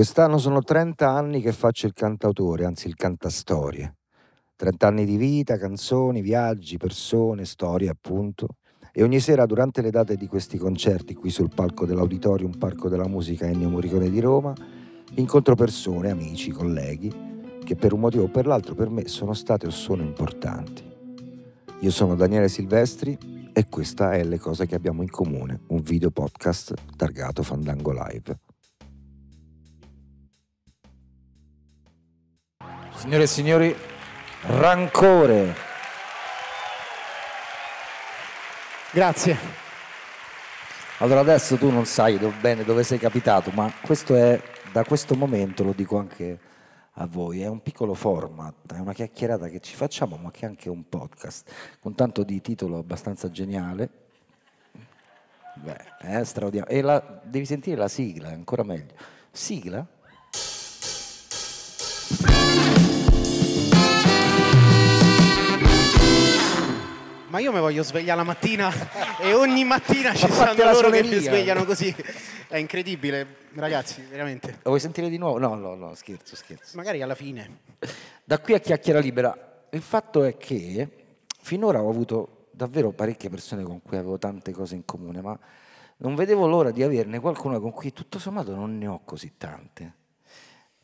Quest'anno sono 30 anni che faccio il cantautore, anzi il cantastorie. 30 anni di vita, canzoni, viaggi, persone, storie appunto. E ogni sera durante le date di questi concerti qui sul palco dell'Auditorium Parco della Musica Ennio Morricone di Roma, incontro persone, amici, colleghi che per un motivo o per l'altro per me sono state o sono importanti. Io sono Daniele Silvestri e questa è Le cose che abbiamo in comune, un video podcast targato Fandango Live. Signore e signori, rancore. Grazie. Allora adesso tu non sai bene dove sei capitato, ma questo è, da questo momento lo dico anche a voi, è un piccolo format, è una chiacchierata che ci facciamo, ma che è anche un podcast, con tanto di titolo abbastanza geniale. Beh, è straordinario. E la, devi sentire la sigla, è ancora meglio. Sigla? ma io mi voglio svegliare la mattina e ogni mattina ci stanno loro che mi svegliano così. È incredibile, ragazzi, veramente. Lo vuoi sentire di nuovo? No, no, no, scherzo, scherzo. Magari alla fine. Da qui a chiacchiera libera. Il fatto è che finora ho avuto davvero parecchie persone con cui avevo tante cose in comune, ma non vedevo l'ora di averne qualcuno con cui tutto sommato non ne ho così tante.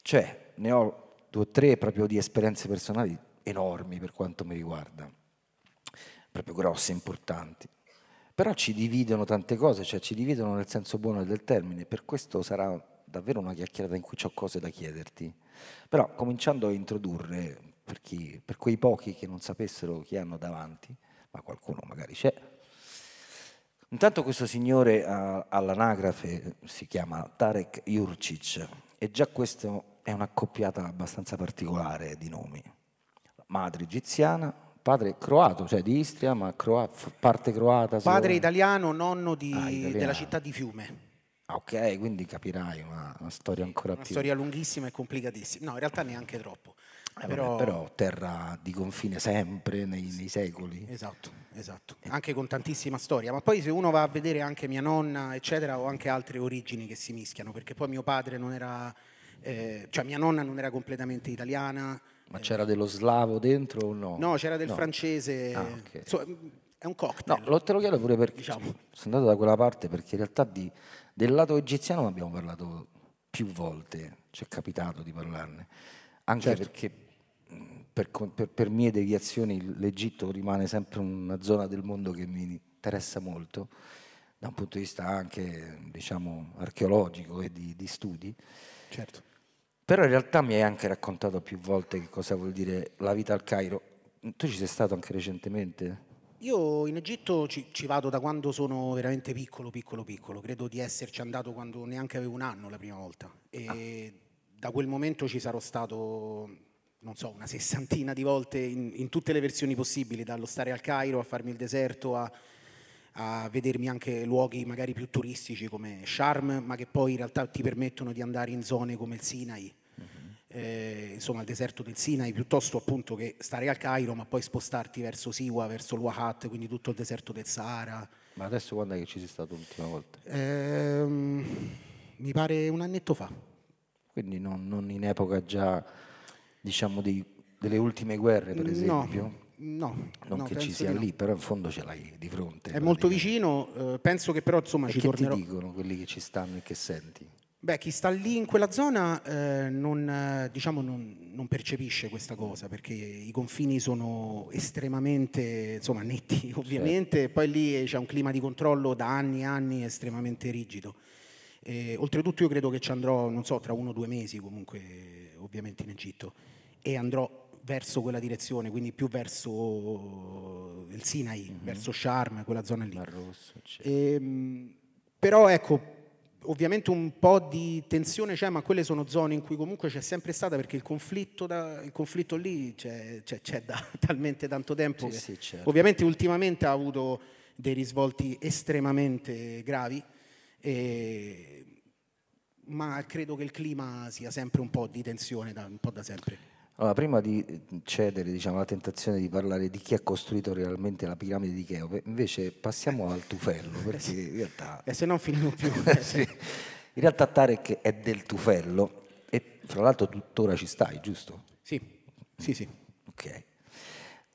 Cioè, ne ho due o tre proprio di esperienze personali enormi per quanto mi riguarda proprio grosse, importanti. Però ci dividono tante cose, cioè ci dividono nel senso buono del termine, per questo sarà davvero una chiacchierata in cui ho cose da chiederti. Però cominciando a introdurre, per, chi, per quei pochi che non sapessero chi hanno davanti, ma qualcuno magari c'è, Intanto questo signore eh, all'anagrafe si chiama Tarek Jurcic e già questo è un'accoppiata abbastanza particolare di nomi. Madre egiziana, Padre croato, cioè di Istria, ma croa, parte croata. Padre italiano, nonno di, ah, italiano. della città di Fiume. Ah, ok, quindi capirai una, una storia ancora una più. Una storia lunghissima e complicatissima. No, in realtà neanche troppo. Eh, però... Vabbè, però... terra di confine sempre, nei, nei secoli. Esatto, esatto. Eh. Anche con tantissima storia. Ma poi se uno va a vedere anche mia nonna, eccetera, ho anche altre origini che si mischiano, perché poi mio padre non era... Eh, cioè mia nonna non era completamente italiana, ma c'era dello slavo dentro o no? No, c'era del no. francese. Ah, okay. so, è un cocktail. No, lo, te lo chiedo pure perché diciamo. sono andato da quella parte perché in realtà di, del lato egiziano abbiamo parlato più volte, ci è capitato di parlarne, anche certo. perché per, per, per mie deviazioni l'Egitto rimane sempre una zona del mondo che mi interessa molto da un punto di vista anche diciamo, archeologico e di, di studi. Certo. Però in realtà mi hai anche raccontato più volte che cosa vuol dire la vita al Cairo. Tu ci sei stato anche recentemente? Io in Egitto ci, ci, vado da quando sono veramente piccolo, piccolo, piccolo. Credo di esserci andato quando neanche avevo un anno la prima volta. E ah. da quel momento ci sarò stato, non so, una sessantina di volte in, in tutte le versioni possibili, dallo stare al Cairo a farmi il deserto a a vedermi anche luoghi magari più turistici come Sharm, ma che poi in realtà ti permettono di andare in zone come il Sinai, mm-hmm. eh, insomma il deserto del Sinai, piuttosto appunto che stare al Cairo, ma poi spostarti verso Siwa, verso l'Uahat, quindi tutto il deserto del Sahara. Ma adesso quando è che ci sei stato l'ultima volta? Ehm, mi pare un annetto fa. Quindi non, non in epoca già diciamo di, delle ultime guerre, per esempio? No no. Non no, che ci sia no. lì, però in fondo ce l'hai di fronte. È molto vicino, eh, penso che però insomma e ci che tornerò. Che dicono quelli che ci stanno e che senti? Beh, chi sta lì in quella zona eh, non, eh, diciamo, non, non, percepisce questa cosa perché i confini sono estremamente insomma, netti ovviamente, certo. poi lì eh, c'è un clima di controllo da anni e anni estremamente rigido. E, eh, oltretutto io credo che ci andrò, non so, tra uno o due mesi comunque ovviamente in Egitto e andrò verso quella direzione, quindi più verso il Sinai, mm -hmm. verso Sharm, quella zona lì. Rosso, e, certo. ehm, però ecco, ovviamente un po' di tensione c'è, ma quelle sono zone in cui comunque c'è sempre stata perché il conflitto, da, il conflitto lì c'è, da talmente tanto tempo. Sì, sì, certo. Ovviamente ultimamente ha avuto dei risvolti estremamente gravi, e, ma credo che il clima sia sempre un po' di tensione, da, un po' da sempre. Allora, prima di eh, cedere diciamo, alla tentazione di parlare di chi ha costruito realmente la piramide di Cheope, invece passiamo al tufello, eh, perché in realtà... E se non finiamo più. sì. In realtà Tarek è del tufello e fra l'altro tuttora ci stai, giusto? Sì, sì, sì. Ok.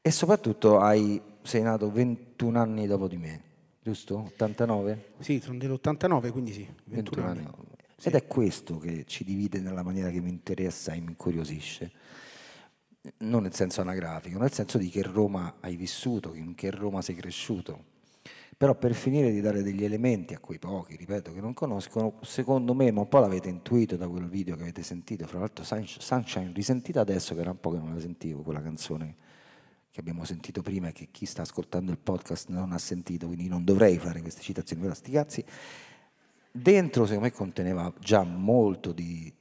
E soprattutto hai, sei nato 21 anni dopo di me, giusto? 89? Sì, sono dell'89, quindi sì, 21, 21 anni. anni. Ed è questo che ci divide nella maniera che mi interessa e mi incuriosisce non nel senso anagrafico, nel senso di che Roma hai vissuto, in che Roma sei cresciuto. Però per finire di dare degli elementi a quei pochi, ripeto, che non conoscono, secondo me, ma un po' l'avete intuito da quel video che avete sentito, fra l'altro Sunshine, risentita adesso che era un po' che non la sentivo, quella canzone che abbiamo sentito prima e che chi sta ascoltando il podcast non ha sentito, quindi non dovrei fare queste citazioni, ora sti cazzi. Dentro secondo me conteneva già molto di,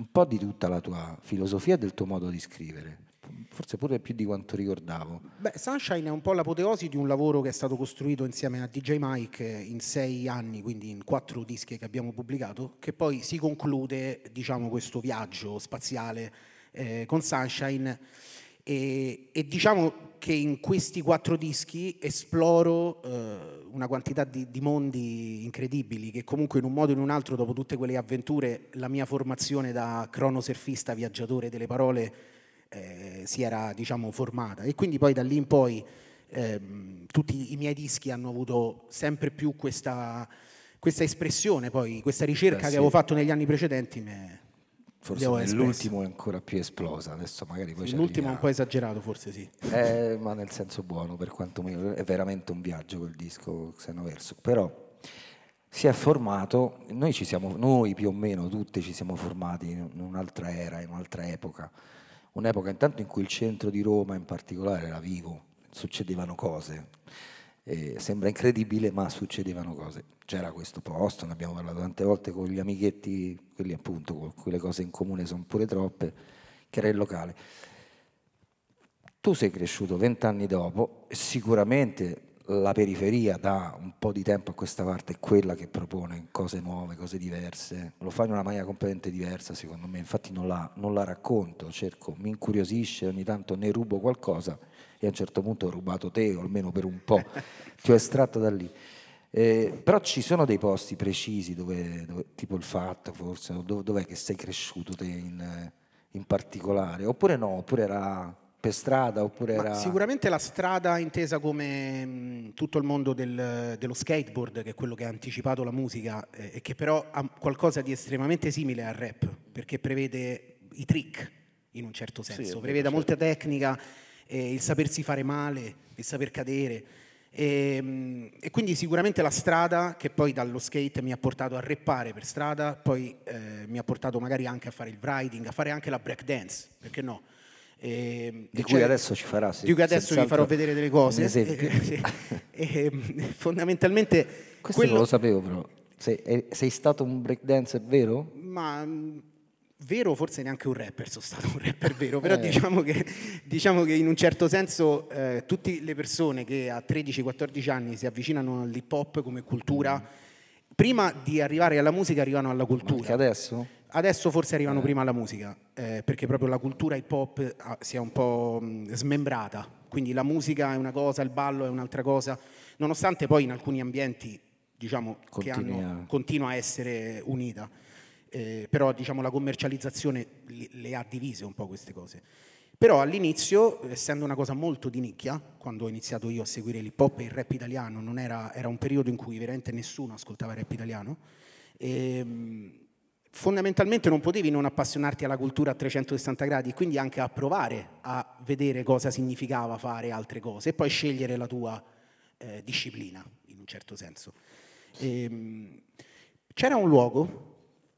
un po' di tutta la tua filosofia e del tuo modo di scrivere forse pure più di quanto ricordavo. Beh, Sunshine è un po' l'apoteosi di un lavoro che è stato costruito insieme a DJ Mike in sei anni, quindi in quattro dischi che abbiamo pubblicato, che poi si conclude, diciamo, questo viaggio spaziale eh, con Sunshine e, e diciamo che in questi quattro dischi esploro eh, una quantità di, di, mondi incredibili che comunque in un modo o in un altro, dopo tutte quelle avventure, la mia formazione da cronosurfista, viaggiatore delle parole, eh, si era diciamo, formata. E quindi poi da lì in poi ehm, tutti i miei dischi hanno avuto sempre più questa, questa espressione, poi questa ricerca Beh, sì. che avevo fatto negli anni precedenti. Me... Forse nell'ultimo è ancora più esplosa, adesso magari poi sì, L'ultimo è un po' esagerato, forse sì. Eh, ma nel senso buono, per quanto meno, è veramente un viaggio quel disco Xenoverso. Però si è formato, noi, ci siamo, noi più o meno tutti ci siamo formati in un'altra era, in un'altra epoca. Un'epoca intanto in cui il centro di Roma in particolare era vivo, succedevano cose eh, sembra incredibile, ma succedevano cose. C'era questo posto, ne abbiamo parlato tante volte con gli amichetti, quelli appunto con cui le cose in comune sono pure troppe, che era il locale. Tu sei cresciuto vent'anni dopo e sicuramente la periferia da un po' di tempo a questa parte è quella che propone cose nuove, cose diverse, lo fa in una maniera completamente diversa secondo me, infatti non la, non la racconto, cerco, mi incuriosisce, ogni tanto ne rubo qualcosa e a un certo punto ho rubato te, o almeno per un po', ti ho estratto da lì. Eh, però ci sono dei posti precisi dove, dove tipo il fatto forse, dove, dov'è che sei cresciuto te in, in particolare, oppure no, oppure era per strada oppure era... Sicuramente la strada intesa come mh, tutto il mondo del, dello skateboard, che è quello che ha anticipato la musica eh, e che però ha qualcosa di estremamente simile al rap, perché prevede i trick in un certo senso, sì, prevede certo. molta tecnica eh, il sapersi fare male, il saper cadere. E, ehm, e, quindi sicuramente la strada che poi dallo skate mi ha portato a reppare per strada, poi eh, mi ha portato magari anche a fare il riding, a fare anche la break dance, perché no? Ehm, e, di cui cioè, adesso ci farà sì, di cui adesso vi farò vedere delle cose e, e, eh, ehm, fondamentalmente questo quello... non lo sapevo però sei, eh, sei stato un break dance, è vero? ma mm, vero forse neanche un rapper, sono stato un rapper vero, però eh. diciamo, che, diciamo, che, in un certo senso eh, tutte le persone che a 13-14 anni si avvicinano all'hip hop come cultura, mm. prima di arrivare alla musica arrivano alla cultura. Anche adesso? Adesso forse arrivano eh. prima alla musica, eh, perché proprio la cultura hip hop ah, si è un po' mh, mm, smembrata, quindi la musica è una cosa, il ballo è un'altra cosa, nonostante poi in alcuni ambienti diciamo, continua. Hanno, continua a essere unita eh, però diciamo, la commercializzazione le, le ha divise un po' queste cose. Però all'inizio, essendo una cosa molto di nicchia, quando ho iniziato io a seguire l'hip hop e il rap italiano, era, era, un periodo in cui veramente nessuno ascoltava rap italiano, e, ehm, fondamentalmente non potevi non appassionarti alla cultura a 360 gradi, quindi anche a provare a vedere cosa significava fare altre cose e poi scegliere la tua eh, disciplina, in un certo senso. E, ehm, c'era un luogo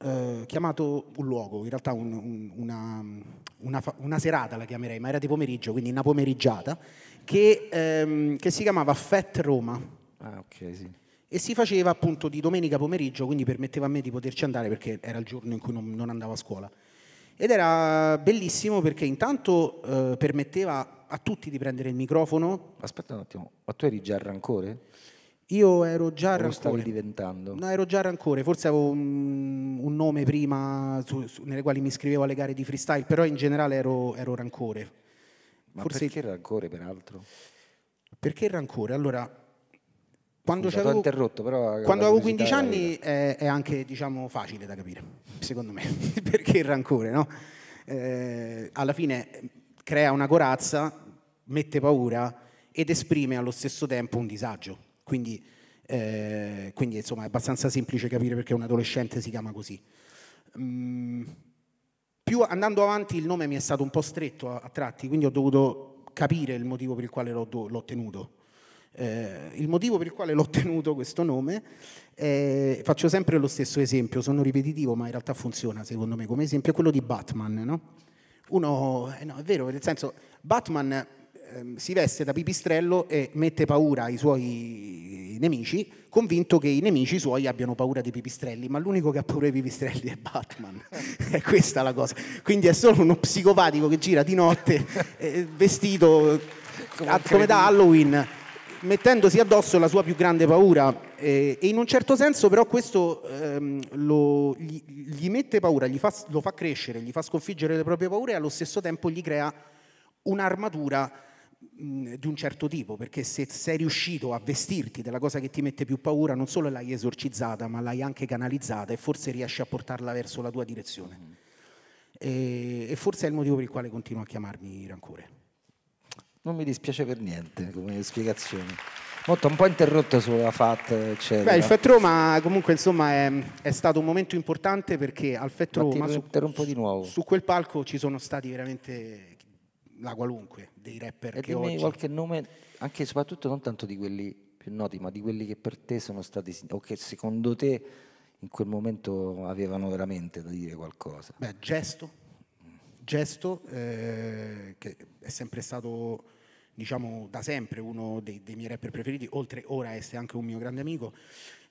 eh, chiamato un luogo, in realtà un, un, una, una, una, serata la chiamerei, ma era di pomeriggio, quindi una pomeriggiata, che, ehm, che si chiamava Fat Roma. Ah, ok, sì e si faceva appunto di domenica pomeriggio, quindi permetteva a me di poterci andare perché era il giorno in cui non, non andavo a scuola. Ed era bellissimo perché intanto eh, permetteva a tutti di prendere il microfono. Aspetta un attimo, ma tu eri già al rancore? Io ero già rancore. stavi diventando? No, ero già rancore, forse avevo un, un nome prima su, su, nelle quali mi iscrivevo alle gare di freestyle, però in generale ero, ero rancore. Ma forse... perché rancore peraltro? Perché rancore? Allora, quando, Scusa, avevo, quando avevo 15 anni è, è, anche diciamo, facile da capire, secondo me, perché il rancore, no? eh, alla fine crea una corazza, mette paura ed esprime allo stesso tempo un disagio quindi, eh, quindi insomma è abbastanza semplice capire perché un adolescente si chiama così. Mm, più andando avanti il nome mi è stato un po' stretto a, a tratti, quindi ho dovuto capire il motivo per il quale l'ho, l'ho tenuto. Eh, il motivo per il quale l'ho tenuto questo nome, è, eh, faccio sempre lo stesso esempio, sono ripetitivo ma in realtà funziona secondo me come esempio, è quello di Batman. No? Uno, eh no, è vero, nel senso, Batman Ehm, si veste da pipistrello e mette paura ai suoi nemici, convinto che i nemici suoi abbiano paura dei pipistrelli, ma l'unico che ha paura dei pipistrelli è Batman. è questa la cosa. Quindi è solo uno psicopatico che gira di notte eh, vestito a, ah, come da Halloween mettendosi addosso la sua più grande paura eh, e in un certo senso però questo ehm, lo, gli, gli, mette paura, gli fa, lo fa crescere, gli fa sconfiggere le proprie paure e allo stesso tempo gli crea un'armatura Mm, di un certo tipo, perché se sei riuscito a vestirti della cosa che ti mette più paura, non solo l'hai esorcizzata, ma l'hai anche canalizzata e forse riesci a portarla verso la tua direzione. Mm. E, e forse è il motivo per il quale continuo a chiamarmi rancore. Non mi dispiace per niente come spiegazione. Molto un po' interrotto sulla FAT, eccetera. Beh, il FAT Roma comunque insomma è, è, stato un momento importante perché al FAT Roma su, su, quel palco ci sono stati veramente la qualunque dei rapper e che dimmi oggi... qualche nome, anche e soprattutto non tanto di quelli più noti, ma di quelli che per te sono stati o che secondo te in quel momento avevano veramente da dire qualcosa. Beh, gesto, gesto eh, che è sempre stato diciamo da sempre uno dei, dei miei rapper preferiti, oltre ora a essere anche un mio grande amico.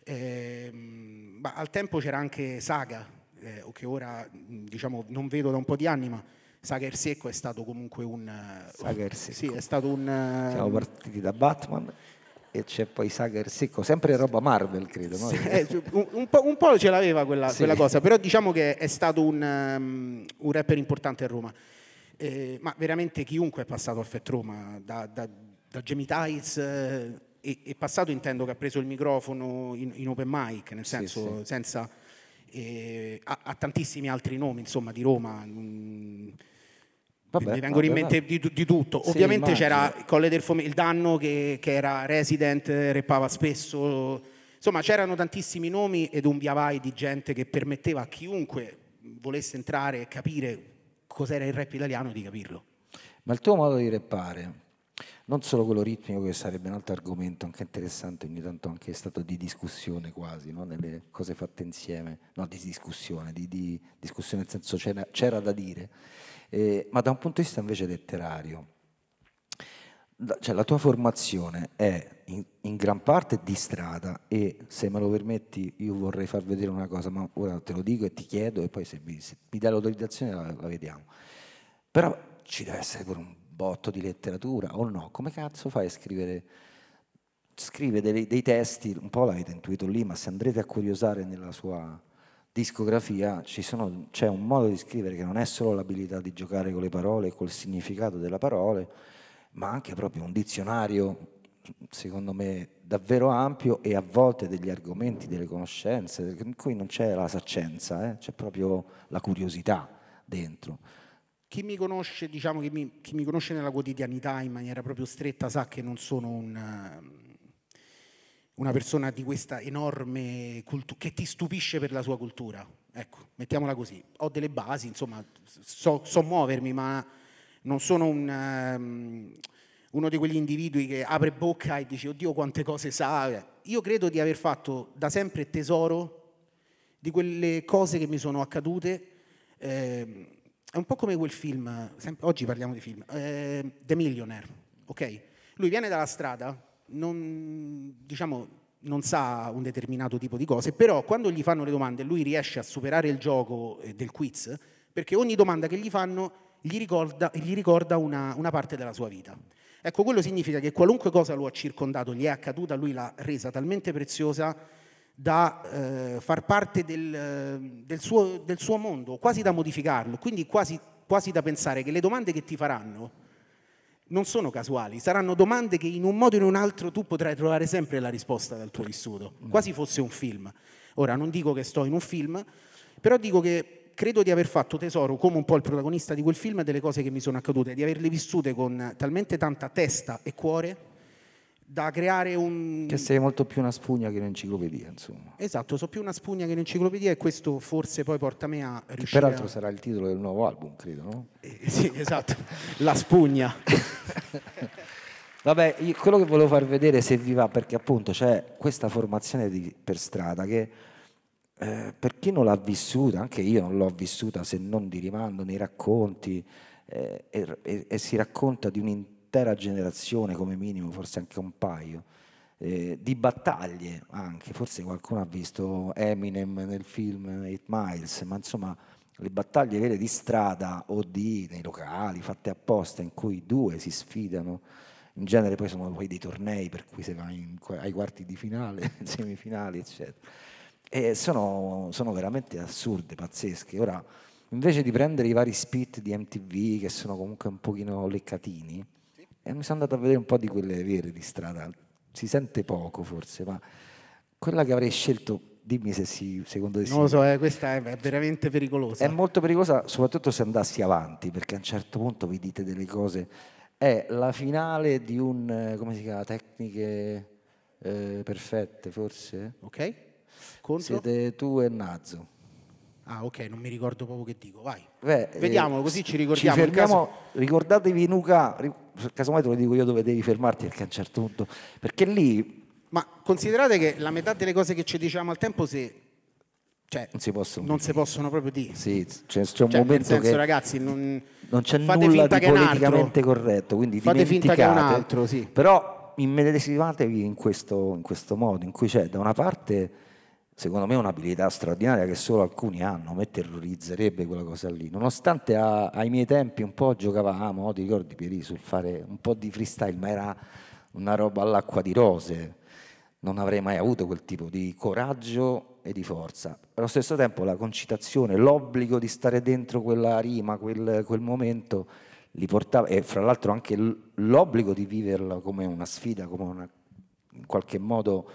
Eh, ma al tempo c'era anche Saga, eh, che ora diciamo non vedo da un po' di anni, ma Sager Secco è stato comunque un... Eh, Sager Secco. Sì, è stato un... Eh, Siamo partiti da Batman e c'è poi Sager Secco, sempre roba Marvel credo. No? Eh, un, po', un, po', ce l'aveva quella, sì. quella, cosa, però diciamo che è stato un, um, un rapper importante a Roma. Eh, ma veramente chiunque è passato a Fett Roma, da, da, da Jamie Tiles... e, e, passato intendo che ha preso il microfono in, in open mic, nel senso sì, sì. senza... Eh, ha, ha, tantissimi altri nomi insomma, di Roma. Mh, mm, Vabbè, mi vengono in mente di, di, tutto. Sì, Ovviamente immagino. c'era Colle del Fomento, il danno che, che, era resident, reppava spesso. Insomma, c'erano tantissimi nomi ed un via vai di gente che permetteva a chiunque volesse entrare e capire cos'era il rap italiano di capirlo. Ma il tuo modo di reppare, non solo quello ritmico che sarebbe un altro argomento anche interessante, ogni tanto anche stato di discussione quasi, no? nelle cose fatte insieme, no di discussione, di, di discussione nel senso c'era, c'era da dire eh, ma da un punto di vista invece letterario. La, cioè, la tua formazione è in, in, gran parte di strada e se me lo permetti io vorrei far vedere una cosa, ma ora te lo dico e ti chiedo e poi se mi, se mi dai l'autorizzazione la, la vediamo. Però ci deve essere pure un botto di letteratura o no? Come cazzo fai a scrivere? Scrive dei, dei testi, un po' l'avete intuito lì, ma se andrete a curiosare nella sua discografia sono, c'è un modo di scrivere che non è solo l'abilità di giocare con le parole, e col significato delle parole, ma anche proprio un dizionario, secondo me, davvero ampio e a volte degli argomenti, delle conoscenze, in cui non c'è la saccenza, eh? c'è proprio la curiosità dentro. Chi mi, conosce, diciamo, chi, mi, chi mi conosce nella quotidianità in maniera proprio stretta sa che non sono un una persona di questa enorme cultura, che ti stupisce per la sua cultura. Ecco, mettiamola così. Ho delle basi, insomma, so, so muovermi, ma non sono un, um, uno di quegli individui che apre bocca e dice, oddio quante cose sa. Io credo di aver fatto da sempre tesoro di quelle cose che mi sono accadute. Eh, è un po' come quel film, sempre, oggi parliamo di film, eh, The Millionaire, ok? Lui viene dalla strada, non, diciamo, non sa un determinato tipo di cose, però quando gli fanno le domande lui riesce a superare il gioco eh, del quiz, perché ogni domanda che gli fanno gli ricorda, gli ricorda una, una parte della sua vita. Ecco, quello significa che qualunque cosa lo ha circondato, gli è accaduta, lui l'ha resa talmente preziosa da eh, far parte del, del, suo, del, suo, mondo, quasi da modificarlo, quindi quasi, quasi da pensare che le domande che ti faranno non sono casuali, saranno domande che in un modo o in un altro tu potrai trovare sempre la risposta dal tuo vissuto, mm. quasi fosse un film. Ora non dico che sto in un film, però dico che credo di aver fatto tesoro come un po' il protagonista di quel film delle cose che mi sono accadute, di averle vissute con talmente tanta testa e cuore da creare un... Che sei molto più una spugna che un'enciclopedia, insomma. Esatto, so più una spugna che un'enciclopedia e questo forse poi porta me a riuscire... Che peraltro a... sarà il titolo del nuovo album, credo, no? Eh, sì, esatto, La spugna. Vabbè, quello che volevo far vedere se vi va, perché appunto c'è questa formazione di, per strada che eh, per chi non l'ha vissuta, anche io non l'ho vissuta se non di rimando nei racconti eh, e, e, si racconta di un'intera un'intera generazione come minimo, forse anche un paio, eh, di battaglie anche, forse qualcuno ha visto Eminem nel film Eight Miles, ma insomma le battaglie vere di strada o di, nei locali fatte apposta in cui due si sfidano, in genere poi sono poi dei tornei per cui si va in, ai quarti di finale, semifinali eccetera. E sono, sono veramente assurde, pazzesche. Ora, invece di prendere i vari spit di MTV che sono comunque un pochino leccatini, e mi sono andato a vedere un po' di quelle vere di strada. Si sente poco forse, ma quella che avrei scelto dimmi se si, secondo te non lo so, eh, questa è veramente pericolosa. È molto pericolosa, soprattutto se andassi avanti, perché a un certo punto vi dite delle cose. È la finale di un, eh, come si chiama, tecniche eh, perfette forse. Ok. Contro? Siete tu e Nazzo. Ah, ok, non mi ricordo proprio che dico. Vai. Beh, Vediamo, eh, così ci ricordiamo. Ci fermiamo, caso... Ricordatevi Nuca, casomai te lo dico io dove devi fermarti perché a un certo punto. Perché lì. Ma considerate che la metà delle cose che ci diciamo al tempo se. Cioè, non si possono, non si possono proprio dire. Sì, c'è, cioè, c'è un cioè, momento senso, che ragazzi, non, non c'è nulla di politicamente corretto, quindi fate finta che è un altro, sì. Però immedesimatevi in questo, in questo modo, in cui c'è da una parte secondo me un'abilità straordinaria che solo alcuni hanno, me terrorizzerebbe quella cosa lì. Nonostante a, ai miei tempi un po' giocavamo, ti ricordi Pieri, sul fare un po' di freestyle, ma era una roba all'acqua di rose, non avrei mai avuto quel tipo di coraggio e di forza. Allo stesso tempo la concitazione, l'obbligo di stare dentro quella rima, quel, quel momento, li portava, e fra l'altro anche l'obbligo di viverla come una sfida, come una, in qualche modo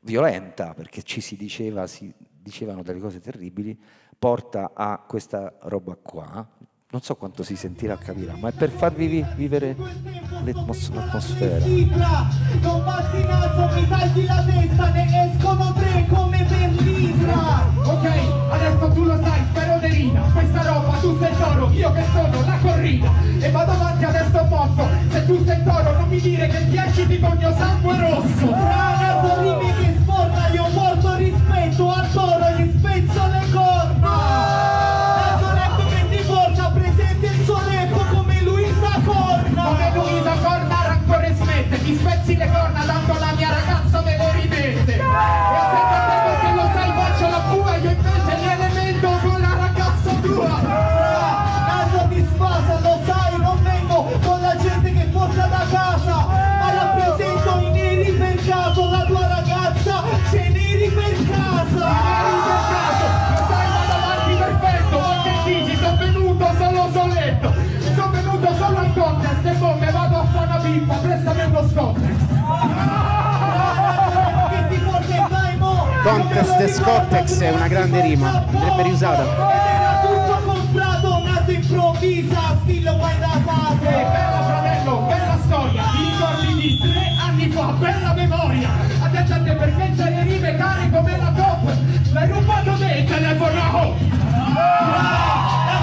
violenta, perché ci si diceva, si dicevano delle cose terribili, porta a questa roba qua. Non so quanto si sentirà, capirà, ma è per farvi vi- vivere l'atmos- l'atmosfera. Non basti naso, mi tagli la testa, ne escono tre come per libra. Ok, adesso tu lo sai, speroderina, questa roba, tu sei toro, io che sono la corrida. E vado avanti adesso posso, se tu sei toro non mi dire che ti esci di mio sangue rosso. Fra naso, rimi venuto solo soletto, sono venuto solo al contest e poi me vado a fare una pippa, prestami uno scotte Contest e Scottex è una grande rima, andrebbe riusata. Era tutto comprato, nato improvvisa, stile guai da padre. Bella fratello, bella storia, ti ricordi di tre anni fa, bella memoria. Attaccate per c'è le rime carico come la cop, l'hai rubato te il telefono. Ah!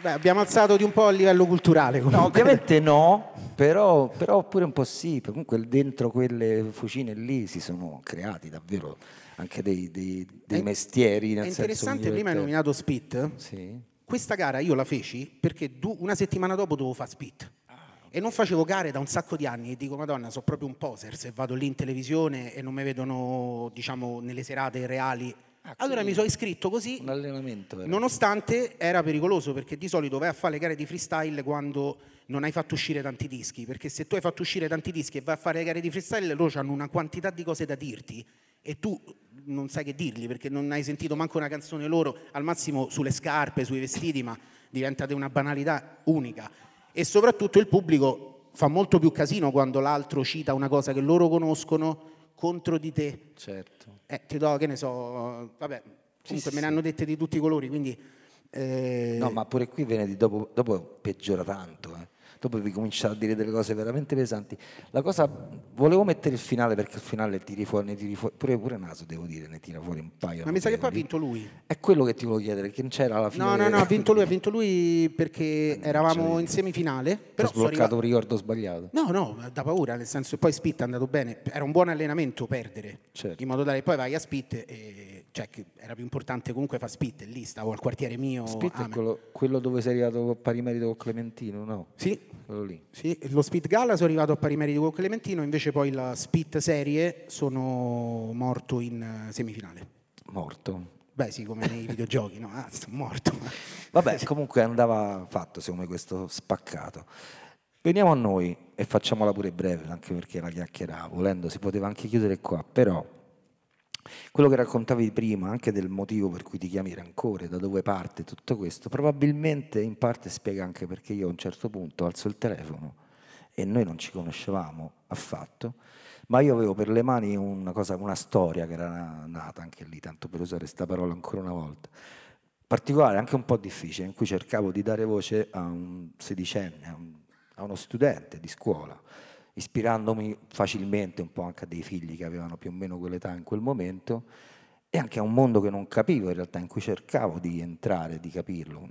Beh, abbiamo alzato di un po' a livello culturale. Comunque. No, ovviamente no, però, però pure un po' sì. Comunque dentro quelle fucine lì si sono creati davvero anche dei, dei, dei è, eh, mestieri. Nel è interessante, prima hai nominato Spit. Sì. Questa gara io la feci perché una settimana dopo dovevo fare Spit. E non facevo gare da un sacco di anni e dico, Madonna, sono proprio un poser se vado lì in televisione e non mi vedono, diciamo, nelle serate reali Ah, allora mi sono iscritto così, un allenamento, nonostante era pericoloso perché di solito vai a fare le gare di freestyle quando non hai fatto uscire tanti dischi, perché se tu hai fatto uscire tanti dischi e vai a fare le gare di freestyle loro hanno una quantità di cose da dirti e tu non sai che dirgli perché non hai sentito manco una canzone loro, al massimo sulle scarpe, sui vestiti, ma diventate una banalità unica. E soprattutto il pubblico fa molto più casino quando l'altro cita una cosa che loro conoscono contro di te. Certo. Eh, ti do, che ne so, vabbè, comunque sì, me ne hanno dette di tutti i colori, quindi... Eh... No, ma pure qui viene di dopo, dopo peggiora tanto, eh dopo vi comincia a dire delle cose veramente pesanti. La cosa, volevo mettere il finale perché il finale tiri fuori, ne tiri fuori, pure, pure Naso devo dire, ne tira fuori un paio. Ma mi sa che poi ha vinto lui. È quello che ti volevo chiedere, che non c'era la finale. No, no, no, ha vinto lui, ha vinto lui perché eh, eravamo in semifinale. Però ho sbloccato un ricordo sbagliato. No, no, da paura, nel senso poi Spit è andato bene, era un buon allenamento perdere, certo. in modo tale che poi vai a Spit e cioè che era più importante comunque fa Spit, lì stavo al quartiere mio. Spit ah, è quello, quello, dove sei arrivato a pari merito con Clementino, no? Sì, sì. lo Spit Gala sono arrivato a pari merito con Clementino, invece poi la Spit Serie sono morto in eh, semifinale. Morto? Beh sì, come nei videogiochi, no? Ah, sono morto. Vabbè, comunque andava fatto secondo me questo spaccato. Veniamo a noi e facciamola pure breve, anche perché la chiacchiera volendo si poteva anche chiudere qua, però quello che raccontavi prima, anche del motivo per cui ti chiami rancore, da dove parte tutto questo, probabilmente in parte spiega anche perché io a un certo punto alzo il telefono e noi non ci conoscevamo affatto, ma io avevo per le mani una, cosa, una storia che era nata anche lì, tanto per usare questa parola ancora una volta, particolare, anche un po' difficile, in cui cercavo di dare voce a un sedicenne, a, un, a uno studente di scuola ispirandomi facilmente un po' anche a dei figli che avevano più o meno quell'età in quel momento e anche a un mondo che non capivo in realtà, in cui cercavo di entrare, di capirlo,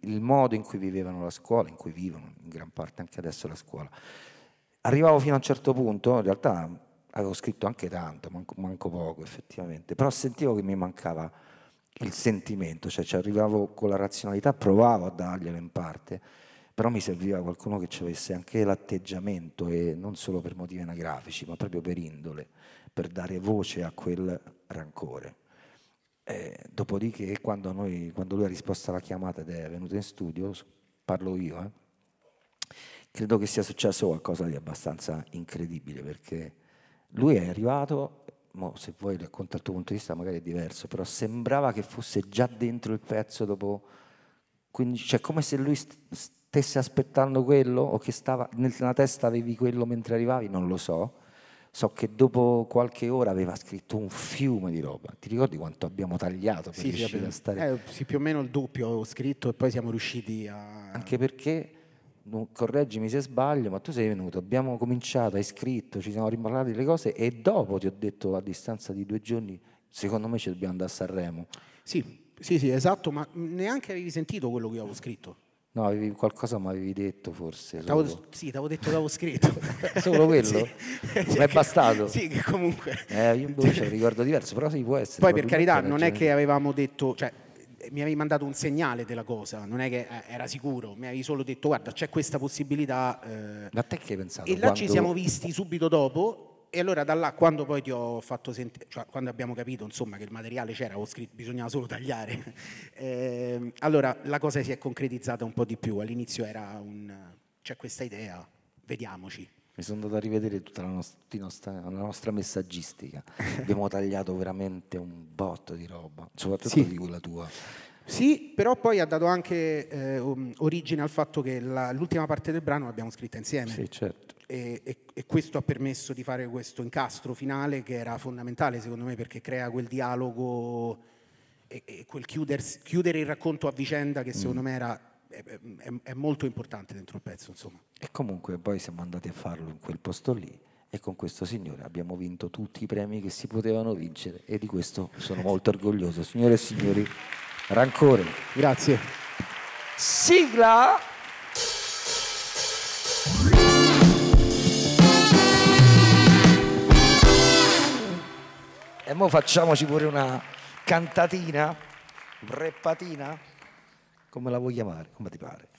il modo in cui vivevano la scuola, in cui vivono in gran parte anche adesso la scuola. Arrivavo fino a un certo punto, in realtà avevo scritto anche tanto, manco, manco poco effettivamente, però sentivo che mi mancava il sentimento, cioè ci arrivavo con la razionalità, provavo a dargliela in parte, però mi serviva qualcuno che ci avesse anche l'atteggiamento e non solo per motivi anagrafici, ma proprio per indole, per dare voce a quel rancore. Eh, dopodiché, quando, noi, quando, lui ha risposto alla chiamata ed è venuto in studio, parlo io, eh, credo che sia successo qualcosa di abbastanza incredibile perché lui è arrivato, se vuoi racconta il tuo punto di vista magari è diverso, però sembrava che fosse già dentro il pezzo dopo, quindi cioè come se lui... St- stesse aspettando quello o che stava, nella testa avevi quello mentre arrivavi, non lo so. So che dopo qualche ora aveva scritto un fiume di roba. Ti ricordi quanto abbiamo tagliato per sì, riuscire sì, a stare? Eh, sì, più o meno il doppio ho scritto e poi siamo riusciti a... Anche perché, correggimi se sbaglio, ma tu sei venuto, abbiamo cominciato, hai scritto, ci siamo riparlati le cose e dopo ti ho detto a distanza di due giorni, secondo me ci dobbiamo andare a Sanremo. Sì, sì, sì, esatto, ma neanche avevi sentito quello che avevo scritto. No, avevi qualcosa mi avevi detto forse. T'avevo, solo. sì, t'avevo detto, che avevo scritto. solo quello? sì. Ma è bastato? Sì, comunque... Eh, io invece boh, un ricordo diverso, però sì, può essere. Poi per carità, non è che avevamo detto... Cioè, mi avevi mandato un segnale della cosa, non è che eh, era sicuro, mi avevi solo detto guarda c'è questa possibilità. Eh. Ma te che hai pensato? E là quando... ci siamo visti subito dopo e allora da là, quando poi ti ho fatto sentire, cioè quando abbiamo capito insomma, che il materiale c'era, ho scritto bisognava solo tagliare, eh, allora la cosa si è concretizzata un po' di più. All'inizio era un, c'è questa idea, vediamoci. Mi sono andato a rivedere tutta la, nostra, nostra, la nostra messaggistica, abbiamo tagliato veramente un botto di roba, soprattutto sì. di quella tua. Sì, però poi ha dato anche eh, um, origine al fatto che la, l'ultima parte del brano l'abbiamo scritta insieme. Sì, certo e, e, e, questo ha permesso di fare questo incastro finale che era fondamentale secondo me perché crea quel dialogo e, e quel chiudersi, chiudere il racconto a vicenda che secondo mm. me era è, è, molto importante dentro il pezzo, insomma. E comunque poi siamo andati a farlo in quel posto lì e con questo signore abbiamo vinto tutti i premi che si potevano vincere e di questo sono molto orgoglioso. Signore e signori, rancore. Grazie. Sigla. mo facciamoci pure una cantatina, reppatina, come la vuoi chiamare, come ti pare.